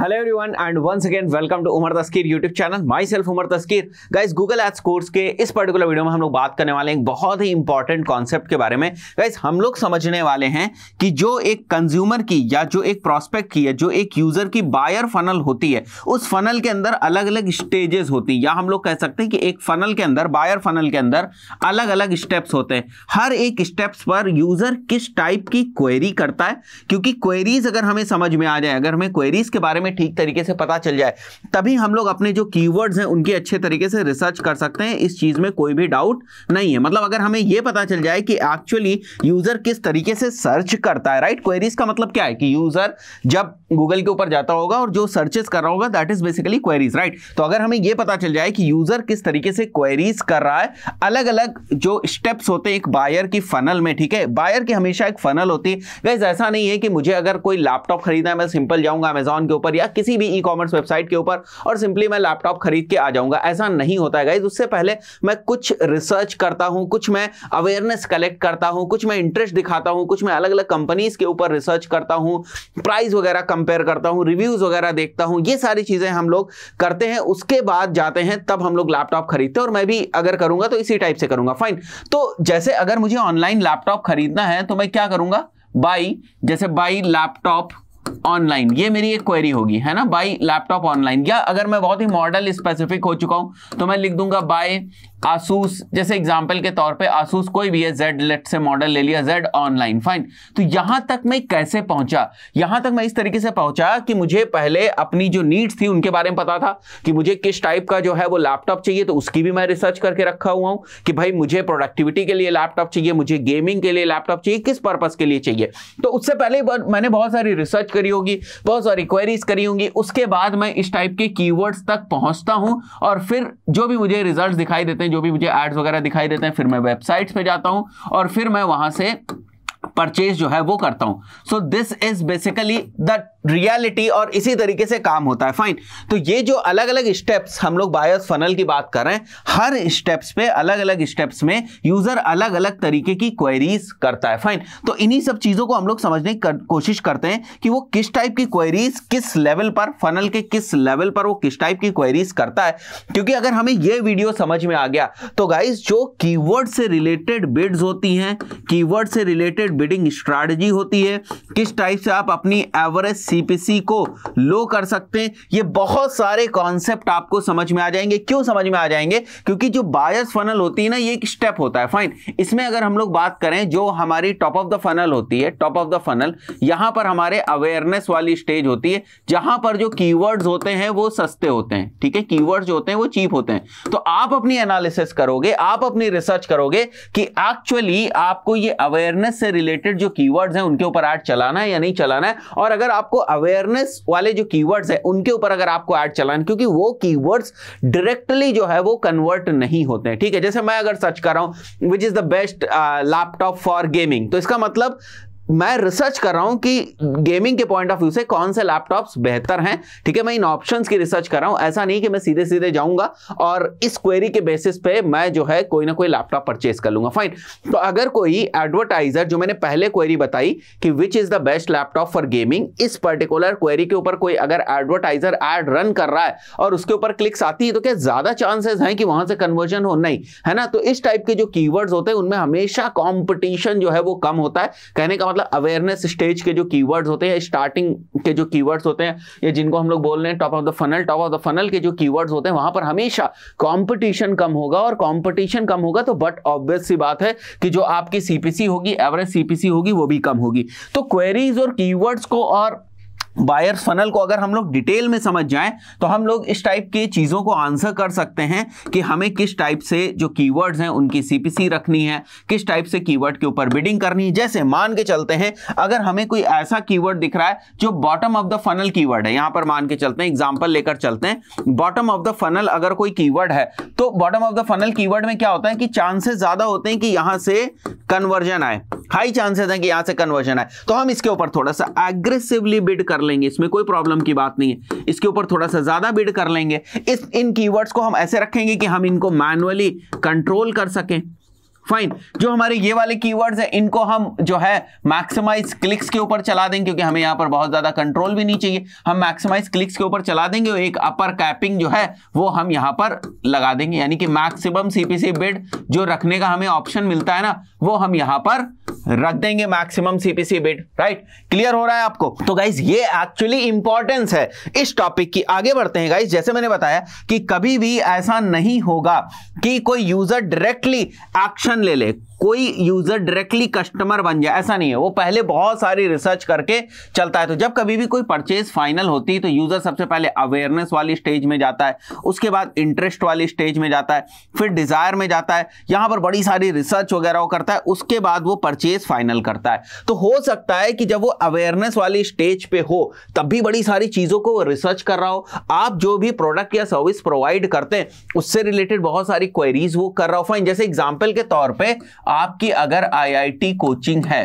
hello everyone and once again welcome to Umar Taskeer YouTube channel myself Umar Taskeer guys Google ads course के इस particular video में हम लोग बात करने वाले हैं एक बहुत ही इंपॉर्टेंट कॉन्सेप्ट के बारे में गाइज हम लोग समझने वाले हैं कि जो एक कंज्यूमर की या जो एक प्रोस्पेक्ट की है जो एक यूजर की बायर फनल होती है उस फनल के अंदर अलग अलग स्टेजेस होती है या हम लोग कह सकते हैं कि एक फनल के अंदर बायर फनल के अंदर अलग अलग स्टेप्स होते हैं हर एक स्टेप्स पर यूजर किस टाइप की क्वेरी करता है क्योंकि क्वेरीज अगर हमें समझ में आ जाए अगर हमें क्वेरीज के बारे में हमें ठीक तरीके से पता चल जाए तभी हम लोग अपने जो कीवर्ड्स हैं उनके अच्छे तरीके से रिसर्च कर सकते हैं इस चीज़ में कोई भी डाउट नहीं है मतलब अगर हमें ये पता चल जाए कि एक्चुअली यूज़र किस तरीके से सर्च करता है राइट क्वेरीज का मतलब क्या है कि यूज़र जब गूगल के ऊपर जाता होगा और जो सर्चेस कर रहा होगा that is basically queries right तो अगर हमें ये पता चल जाए कि यूज़र किस तरीके से क्वेरीज कर रहा है अलग अलग जो स्टेप्स होते हैं एक बायर की फनल में ठीक है बायर की हमेशा एक फनल होती है गैस ऐसा नहीं है कि मुझे अगर कोई लैपटॉप खरीदना है मैं सिंपल जाऊंगा अमेजोन के ऊपर या किसी भी ई कॉमर्स वेबसाइट के ऊपर और सिंपली मैं लैपटॉप खरीद के आ जाऊंगा ऐसा नहीं होता है गाइज उससे पहले मैं कुछ रिसर्च करता हूँ कुछ मैं अवेयरनेस कलेक्ट करता हूँ कुछ मैं इंटरेस्ट दिखाता हूँ कुछ मैं अलग अलग कंपनीज के ऊपर रिसर्च करता हूँ प्राइस वगैरह कंपेयर करता हूँ रिव्यूज वगैरह देखता हूँ ये सारी चीजें हम लोग करते हैं उसके बाद जाते हैं तब हम लोग लैपटॉप खरीदते हैं और मैं भी अगर करूंगा तो इसी टाइप से करूंगा फाइन तो जैसे अगर मुझे ऑनलाइन लैपटॉप खरीदना है तो मैं क्या करूंगा बाई जैसे बाई लैपटॉप ऑनलाइन ये मेरी एक क्वेरी होगी है ना बाय लैपटॉप ऑनलाइन या अगर मैं बहुत ही मॉडल स्पेसिफिक हो चुका हूं तो मैं लिख दूंगा बाय आसूस जैसे एग्जाम्पल के तौर पे आसूस कोई भी है जेड लेट से मॉडल ले लिया जेड ऑनलाइन फाइन तो यहां तक मैं कैसे पहुंचा यहां तक मैं इस तरीके से पहुंचा कि मुझे पहले अपनी जो नीड्स थी उनके बारे में पता था कि मुझे किस टाइप का जो है वो लैपटॉप चाहिए तो उसकी भी मैं रिसर्च करके रखा हुआ हूं कि भाई मुझे प्रोडक्टिविटी के लिए लैपटॉप चाहिए मुझे गेमिंग के लिए लैपटॉप चाहिए किस पर्पज के लिए चाहिए तो उससे पहले मैंने बहुत सारी रिसर्च करी होगी बहुत सारी क्वेरीज करी होंगी उसके बाद मैं इस टाइप के की तक पहुंचता हूं और फिर जो भी मुझे रिजल्ट दिखाई देते हैं में जो भी मुझे एड्स वगैरह दिखाई देते हैं फिर मैं वेबसाइट्स पे जाता हूँ और फिर मैं वहाँ से परचेज जो है वो करता हूँ so this is basically the reality और इसी तरीके से काम होता है फाइन तो ये जो अलग अलग स्टेप्स हम लोग बायस फनल की बात कर रहे हैं हर स्टेप्स पे अलग अलग स्टेप्स में यूजर अलग अलग तरीके की क्वेरीज करता है फाइन तो इन्हीं सब चीजों को हम लोग समझने की कर, कोशिश करते हैं कि वो किस टाइप की क्वेरीज किस लेवल पर फनल के किस लेवल पर वो किस टाइप की क्वेरीज करता है क्योंकि अगर हमें ये वीडियो समझ में आ गया तो गाइज जो कीवर्ड से रिलेटेड बिड्स होती हैं की से रिलेटेड बिडिंग स्ट्रैटी होती है किस टाइप से आप अपनी एवरेज सीपीसी को लो कर सकते हैं ये बहुत सारे कॉन्सेप्ट आपको समझ में आ जाएंगे क्यों समझ में आ जाएंगे क्योंकि जो बायस फनल होती है ना ये एक स्टेप होता है फाइन इसमें अगर हम लोग बात करें जो हमारी टॉप ऑफ द फनल होती है टॉप ऑफ द फनल यहां पर हमारे अवेयरनेस वाली स्टेज होती है जहां पर जो कीवर्ड्स होते हैं वो सस्ते होते हैं ठीक है की जो होते हैं वो चीप होते हैं तो आप अपनी एनालिसिस करोगे आप अपनी रिसर्च करोगे कि एक्चुअली आपको ये अवेयरनेस से रिलेटेड जो कीवर्ड्स हैं उनके ऊपर ऐड चलाना है या नहीं चलाना है और अगर आपको आपको अवेयरनेस वाले जो कीवर्ड्स है उनके ऊपर अगर आपको ऐड चलाना क्योंकि वो कीवर्ड्स डायरेक्टली जो है वो कन्वर्ट नहीं होते हैं ठीक है जैसे मैं अगर सर्च कर रहा हूं which is the best laptop for gaming तो इसका मतलब मैं रिसर्च कर रहा हूं कि गेमिंग के पॉइंट ऑफ व्यू से कौन से लैपटॉप्स बेहतर हैं ठीक है मैं इन ऑप्शंस की रिसर्च कर रहा हूं ऐसा नहीं कि मैं सीधे सीधे जाऊंगा और इस क्वेरी के बेसिस पे मैं जो है कोई ना कोई लैपटॉप परचेस कर लूंगा फाइन तो अगर कोई एडवर्टाइजर जो मैंने पहले क्वेरी बताई कि which is the best laptop for gaming इस पर्टिकुलर क्वेरी के ऊपर कोई अगर एडवर्टाइजर एड रन कर रहा है और उसके ऊपर क्लिक्स आती है तो क्या ज्यादा चांसेस हैं कि वहां से कन्वर्जन हो नहीं है ना तो इस टाइप के जो कीवर्ड्स होते हैं उनमें हमेशा कॉम्पिटिशन जो है वो कम होता है कहने का मतलब मतलब अवेयरनेस स्टेज के जो कीवर्ड्स होते हैं स्टार्टिंग के जो कीवर्ड्स होते हैं या जिनको हम लोग बोल रहे हैं top of the funnel top of the funnel के जो कीवर्ड्स होते हैं वहां पर हमेशा कॉम्पिटिशन कम होगा और कॉम्पिटिशन कम होगा तो बट ऑब्वियस सी बात है कि जो आपकी सीपीसी होगी एवरेज सीपीसी होगी वो भी कम होगी तो क्वेरीज और कीवर्ड्स को और बायर फनल को अगर हम लोग डिटेल में समझ जाएं तो हम लोग इस टाइप की चीज़ों को आंसर कर सकते हैं कि हमें किस टाइप से जो कीवर्ड्स हैं उनकी सीपीसी रखनी है किस टाइप से कीवर्ड के ऊपर बिडिंग करनी है जैसे मान के चलते हैं अगर हमें कोई ऐसा कीवर्ड दिख रहा है जो bottom of the funnel keyword है यहाँ पर मान के चलते हैं एग्जाम्पल लेकर चलते हैं बॉटम ऑफ द फनल अगर कोई की है तो बॉटम ऑफ द फनल की में क्या होता है कि चांसेस ज़्यादा होते हैं कि यहाँ से कन्वर्जन आए हाई चांसेस हैं कि यहाँ से कन्वर्जन आए तो हम इसके ऊपर थोड़ा सा एग्रेसिवली बिड कर लेंगे इसमें कोई प्रॉब्लम की बात नहीं है इसके ऊपर थोड़ा सा ज़्यादा बिड कर लेंगे इस इन कीवर्ड्स को हम ऐसे रखेंगे कि हम इनको मैनुअली कंट्रोल कर सकें फाइन जो हमारे ये वाले कीवर्ड्स हैं इनको हम जो है मैक्सिमाइज क्लिक्स के ऊपर चला देंगे क्योंकि हमें यहाँ पर बहुत ज़्यादा कंट्रोल भी नहीं चाहिए हम मैक्सिमाइज क्लिक्स के ऊपर चला देंगे और एक अपर कैपिंग जो है वो हम यहाँ पर लगा देंगे यानी कि मैक्सिमम सीपीसी बिड जो रखने का हमें ऑप्शन मिलता है ना वो हम यहाँ पर रख देंगे maximum CPC bid right clear हो रहा है आपको तो गाइज ये एक्चुअली इंपॉर्टेंस है इस टॉपिक की आगे बढ़ते हैं गाइज जैसे मैंने बताया कि कभी भी ऐसा नहीं होगा कि कोई यूजर डायरेक्टली एक्शन ले ले कोई यूजर डायरेक्टली कस्टमर बन जाए ऐसा नहीं है वो पहले बहुत सारी रिसर्च करके चलता है तो जब कभी भी कोई परचेज फाइनल होती है तो यूजर सबसे पहले अवेयरनेस वाली स्टेज में जाता है उसके बाद इंटरेस्ट वाली स्टेज में जाता है फिर डिजायर में जाता है यहां पर बड़ी सारी रिसर्च वगैरह करता है उसके बाद वो परचेज फाइनल करता है तो हो सकता है कि जब वो अवेयरनेस वाली स्टेज पे हो तब भी बड़ी सारी चीजों को रिसर्च कर रहा हो आप जो भी प्रोडक्ट या सर्विस प्रोवाइड करते हैं उससे रिलेटेड बहुत सारी क्वेरीज वो कर रहा हो फाइन जैसे एग्जाम्पल के तौर पर आपकी अगर आईआईटी कोचिंग है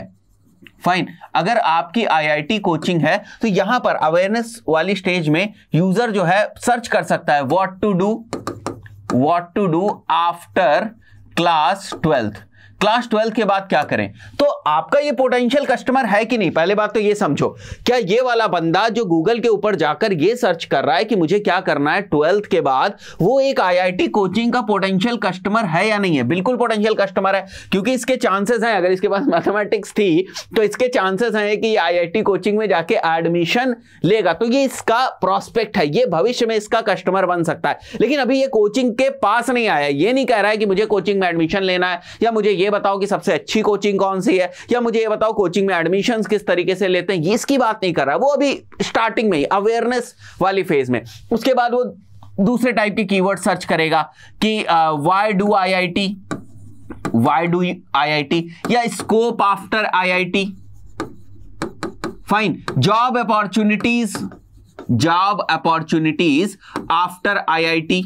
फाइन अगर आपकी आईआईटी कोचिंग है तो यहां पर अवेयरनेस वाली स्टेज में यूजर जो है सर्च कर सकता है what to do what to do after class twelfth class twelfth के बाद क्या करें तो आपका ये पोटेंशियल कस्टमर है कि नहीं पहले बात तो ये समझो क्या ये वाला बंदा जो गूगल के ऊपर जाकर ये सर्च कर रहा है कि मुझे क्या करना है ट्वेल्थ के बाद वो एक आईआईटी कोचिंग का पोटेंशियल कस्टमर है या नहीं है बिल्कुल पोटेंशियल कस्टमर है क्योंकि इसके चांसेस हैं अगर इसके पास मैथमेटिक्स थी तो इसके चांसेस हैं कि आई कोचिंग में जाके एडमिशन लेगा तो ये इसका प्रोस्पेक्ट है ये भविष्य में इसका कस्टमर बन सकता है लेकिन अभी ये कोचिंग के पास नहीं आया ये नहीं कह रहा है कि मुझे कोचिंग में एडमिशन लेना है या मुझे ये बताओ कि सबसे अच्छी कोचिंग कौन सी है या मुझे ये बताओ कोचिंग में एडमिशन किस तरीके से लेते हैं ये इसकी बात नहीं कर रहा वो अभी स्टार्टिंग में ही अवेयरनेस वाली फेज में उसके बाद वो दूसरे टाइप के कीवर्ड सर्च करेगा कि why do I I T why do I I T या scope after I I T fine job opportunities job opportunities after I I T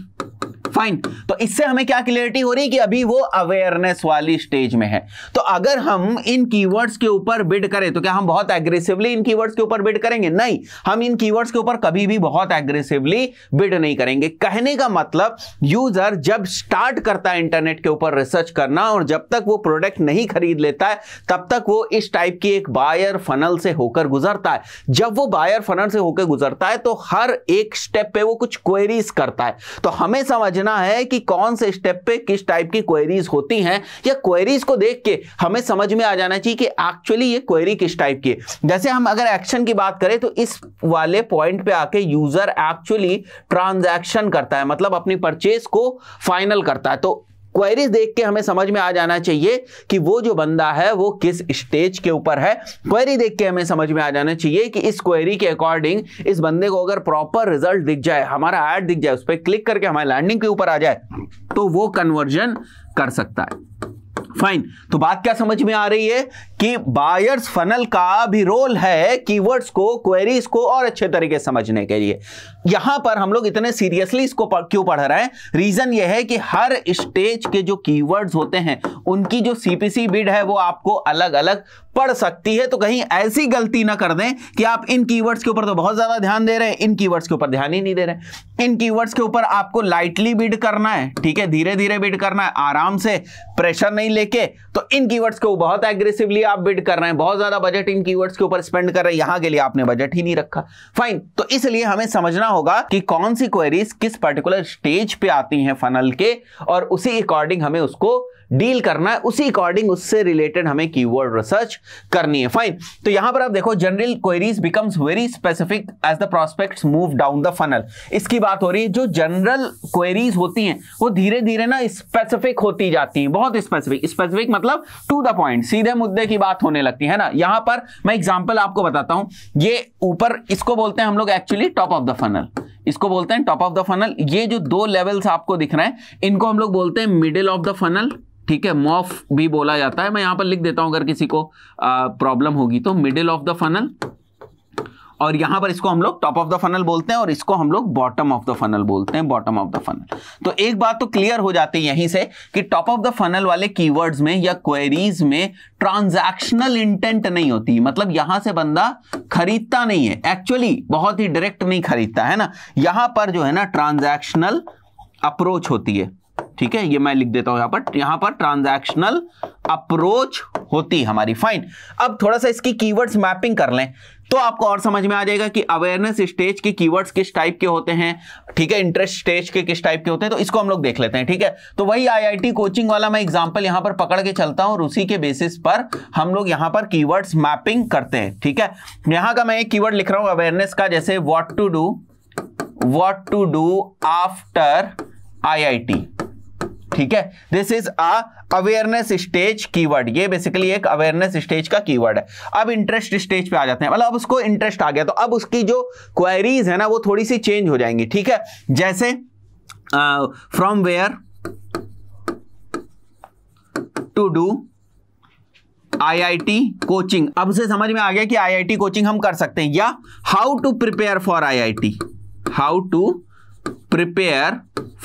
fine तो इससे हमें क्या क्लियरिटी हो रही है कि अभी वो अवेयरनेस वाली स्टेज में है तो अगर हम इन कीवर्ड्स के ऊपर बिड करें तो क्या हम बहुत एग्रेसिवली इन कीवर्ड्स के ऊपर बिड करेंगे नहीं हम इन कीवर्ड्स के ऊपर कभी भी बहुत एग्रेसिवली बिड नहीं करेंगे कहने का मतलब यूजर जब स्टार्ट करता है इंटरनेट के ऊपर रिसर्च करना और जब तक वो प्रोडक्ट नहीं खरीद लेता है तब तक वो इस टाइप की एक बायर फनल से होकर गुजरता है जब वो बायर फनल से होकर गुजरता है तो हर एक स्टेप पे वो कुछ क्वेरीज करता है तो हमें समझना समझना है कि कौन से स्टेप पे किस टाइप की क्वेरीज होती हैं या क्वेरीज को देख के हमें समझ में आ जाना चाहिए कि एक्चुअली ये क्वेरी किस टाइप की है जैसे हम अगर एक्शन की बात करें तो इस वाले पॉइंट पे आके यूजर एक्चुअली ट्रांजैक्शन करता है मतलब अपनी परचेज को फाइनल करता है तो क्वेरीज देख के हमें समझ में आ जाना चाहिए कि वो जो बंदा है वो किस स्टेज के ऊपर है क्वेरी देख के हमें समझ में आ जाना चाहिए कि इस क्वेरी के अकॉर्डिंग इस बंदे को अगर प्रॉपर रिजल्ट दिख जाए हमारा एड दिख जाए उस पर क्लिक करके हमारे लैंडिंग के ऊपर आ जाए तो वो कन्वर्जन कर सकता है फाइन तो बात क्या समझ में आ रही है कि बायर्स फनल का भी रोल है कीवर्ड्स को क्वेरीज को और अच्छे तरीके समझने के लिए यहां पर हम लोग इतने सीरियसली इसको क्यों पढ़ रहे हैं रीजन यह है कि हर स्टेज के जो कीवर्ड्स होते हैं उनकी जो सीपीसी बिड है वो आपको अलग अलग पढ़ सकती है तो कहीं ऐसी गलती ना कर दें कि आप इन कीवर्ड्स के ऊपर तो बहुत ज्यादा ध्यान दे रहे हैं इन कीवर्ड्स के ऊपर ध्यान ही नहीं दे रहे इन कीवर्ड्स के ऊपर आपको लाइटली बिड करना है ठीक है धीरे धीरे बिड करना है आराम से प्रेशर नहीं लेके तो इन कीवर्ड्स को बहुत एग्रेसिवली आप बिड कर रहे हैं बहुत ज्यादा बजट इन कीवर्ड्स के ऊपर स्पेंड कर रहे हैं यहां के लिए आपने बजट ही नहीं रखा फाइन तो इसलिए हमें समझना होगा कि कौन सी क्वेरीज किस पर्टिकुलर स्टेज पे आती हैं फनल के और उसी अकॉर्डिंग हमें उसको डील करना है उसी अकॉर्डिंग उससे रिलेटेड हमें कीवर्ड रिसर्च करनी है फाइन तो यहां पर आप देखो general queries becomes very specific as the prospect move down the funnel इसकी बात हो रही है जो जनरल क्वेरीज होती हैं वो धीरे धीरे ना स्पेसिफिक होती जाती हैं बहुत स्पेसिफिक स्पेसिफिक मतलब टू द पॉइंट सीधे मुद्दे की बात होने लगती है ना यहां पर मैं एग्जाम्पल आपको बताता हूं ये ऊपर इसको बोलते हैं हम लोग actually top of the funnel इसको बोलते हैं टॉप ऑफ द फनल ये जो दो लेवल्स आपको दिख रहे हैं इनको हम लोग बोलते हैं मिडिल ऑफ द फनल ठीक है मॉफ भी बोला जाता है मैं यहां पर लिख देता हूं अगर किसी को प्रॉब्लम होगी तो मिडिल ऑफ द फनल और यहां पर इसको हम लोग टॉप ऑफ द फनल बोलते हैं और इसको हम लोग बॉटम ऑफ द फनल बोलते हैं बॉटम ऑफ द फनल तो एक बात तो क्लियर हो जाती है यहीं से कि टॉप ऑफ द फनल वाले कीवर्ड्स में या क्वेरीज में ट्रांजैक्शनल इंटेंट नहीं होती मतलब यहां से बंदा खरीदता नहीं है एक्चुअली बहुत ही डायरेक्ट नहीं खरीदता है ना यहां पर जो है ना ट्रांजैक्शनल अप्रोच होती है ठीक है ये मैं लिख देता हूं यहां पर यहां पर ट्रांजैक्शनल अप्रोच होती है हमारी फाइन अब थोड़ा सा इसकी कीवर्ड्स मैपिंग कर लें तो आपको और समझ में आ जाएगा कि अवेयरनेस स्टेज के कीवर्ड्स किस टाइप के होते हैं ठीक है इंटरेस्ट स्टेज के किस टाइप के होते हैं तो इसको हम लोग देख लेते हैं ठीक है तो वही आईआईटी कोचिंग वाला मैं एग्जांपल यहां पर पकड़ के चलता हूं उसी के बेसिस पर हम लोग यहां पर कीवर्ड्स मैपिंग करते हैं ठीक है यहां का मैं एक कीवर्ड लिख रहा हूं अवेयरनेस का जैसे what to do what to do after I ठीक है this is a awareness stage keyword ये बेसिकली एक अवेयरनेस स्टेज का कीवर्ड है अब इंटरेस्ट स्टेज पे आ जाते हैं मतलब अब उसको इंटरेस्ट आ गया तो अब उसकी जो क्वेरीज है ना वो थोड़ी सी चेंज हो जाएंगी ठीक है जैसे from where to do IIT coaching अब से समझ में आ गया कि आईआईटी कोचिंग हम कर सकते हैं या how to prepare for IIT how to prepare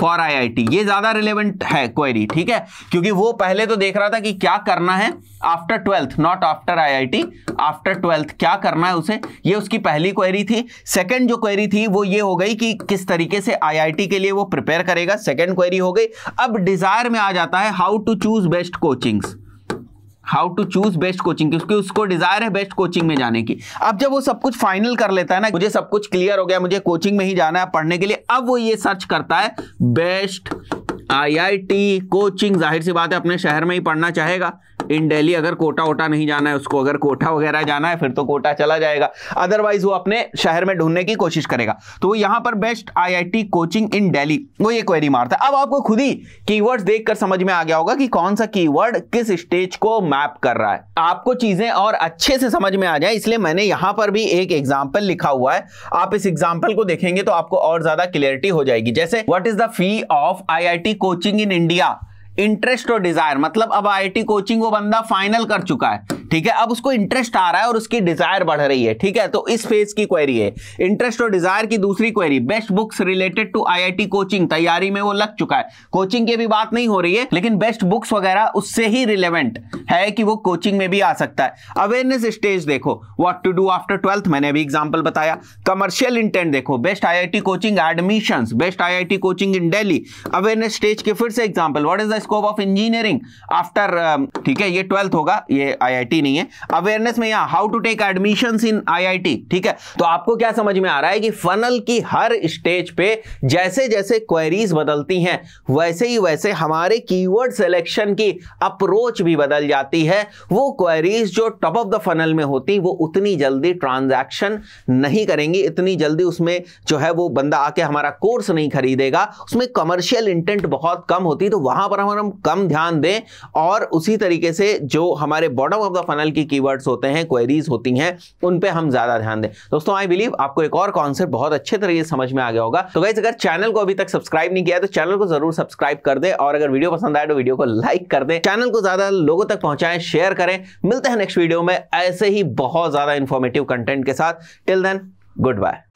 for IIT ये ज्यादा रिलेवेंट है क्वेरी ठीक है क्योंकि वो पहले तो देख रहा था कि क्या करना है after twelfth not after IIT after twelfth क्या करना है उसे ये उसकी पहली क्वेरी थी सेकंड जो क्वेरी थी वो ये हो गई कि किस तरीके से आईआईटी के लिए वो प्रिपेयर करेगा सेकंड क्वेरी हो गई अब डिजायर में आ जाता है how to choose best coachings how to choose best coaching क्योंकि उसको डिजायर है बेस्ट कोचिंग में जाने की अब जब वो सब कुछ फाइनल कर लेता है ना मुझे सब कुछ क्लियर हो गया मुझे कोचिंग में ही जाना है पढ़ने के लिए अब वो ये सर्च करता है बेस्ट आईआईटी कोचिंग जाहिर सी बात है अपने शहर में ही पढ़ना चाहेगा इन डेली अगर कोटा वोटा नहीं जाना है उसको अगर कोटा वगैरह जाना है फिर तो कोटा चला जाएगा अदरवाइज वो अपने शहर में ढूंढने की कोशिश करेगा तो वो यहां पर best IIT coaching in Delhi वो ये क्वेरी मारता है अब आपको खुद ही कीवर्ड्स देखकर समझ में आ गया होगा कि कौन सा कीवर्ड किस स्टेज को मैप कर रहा है आपको चीजें और अच्छे से समझ में आ जाए इसलिए मैंने यहां पर भी एक एग्जाम्पल लिखा हुआ है आप इस एग्जाम्पल को देखेंगे तो आपको और ज्यादा क्लियरिटी हो जाएगी जैसे what is the fee of I coaching in India interest और डिजायर मतलब अब आई कोचिंग वो बंदा फाइनल कर चुका है ठीक है अब उसको इंटरेस्ट आ रहा है और उसकी डिजायर बढ़ रही है ठीक है तो इस फेज की क्वेरी है इंटरेस्ट और डिजायर की दूसरी query best books related to IIT coaching तैयारी में वो लग चुका है कोचिंग की भी बात नहीं हो रही है लेकिन बेस्ट बुक्स वगैरह उससे ही रिलेवेंट है कि वो कोचिंग में भी आ सकता है अवेयरनेस स्टेज देखो what to do after twelfth मैंने अभी एग्जाम्पल बताया कमर्शियल इंटेंट देखो best I coaching admission best I coaching in Delhi awareness stage के फिर से example what is the scope of engineering after ठीक है ये ट्वेल्थ होगा ये आई ही नहीं है अवेयरनेस में यहां how to take admission in IIT ठीक है तो आपको क्या समझ में आ रहा है कि फनल की हर स्टेज पे जैसे जैसे क्वेरीज बदलती हैं वैसे ही वैसे हमारे कीवर्ड सिलेक्शन की अप्रोच भी बदल जाती है वो क्वेरीज जो टॉप ऑफ द फनल में होती वो उतनी जल्दी ट्रांजैक्शन नहीं करेंगी इतनी जल्दी उसमें जो है वो बंदा आके हमारा कोर्स नहीं खरीदेगा उसमें कमर्शियल इंटेंट बहुत कम होती तो वहां पर हम कम ध्यान दें और उसी तरीके से जो हमारे बॉटम ऑफ द फनल की कीवर्ड्स होते हैं क्वेरीज होती हैं उन पे हम ज़्यादा ध्यान दें दोस्तों आई बिलीव आपको एक और कॉन्सेप्ट बहुत अच्छे तरीके से समझ में आ गया होगा तो गाइज अगर चैनल को अभी तक सब्सक्राइब नहीं किया तो चैनल को जरूर सब्सक्राइब कर दे और अगर वीडियो पसंद आए तो वीडियो को लाइक कर दे चैनल को ज़्यादा लोगों तक पहुंचाएं शेयर करें मिलते हैं नेक्स्ट वीडियो में ऐसे ही बहुत ज़्यादा इंफॉर्मेटिव कंटेंट के साथ टिल देन गुड बाय